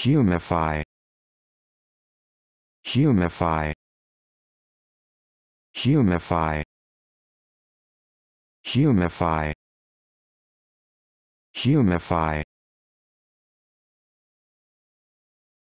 humify humify humify humify humify